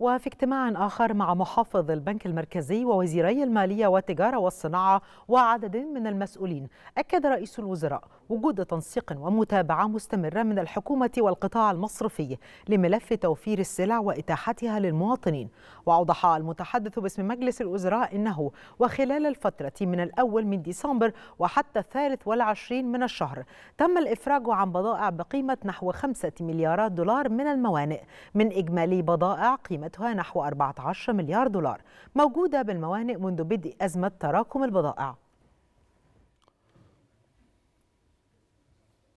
وفي اجتماع آخر مع محافظ البنك المركزي ووزيري المالية والتجارة والصناعة وعدد من المسؤولين أكد رئيس الوزراء وجود تنسيق ومتابعة مستمرة من الحكومة والقطاع المصرفي لملف توفير السلع وإتاحتها للمواطنين وأوضح المتحدث باسم مجلس الوزراء أنه وخلال الفترة من الأول من ديسمبر وحتى الثالث والعشرين من الشهر تم الإفراج عن بضائع بقيمة نحو خمسة مليارات دولار من الموانئ من إجمالي بضائع قيمة قيمتها نحو 14 مليار دولار موجودة بالموانئ منذ بدء أزمة تراكم البضائع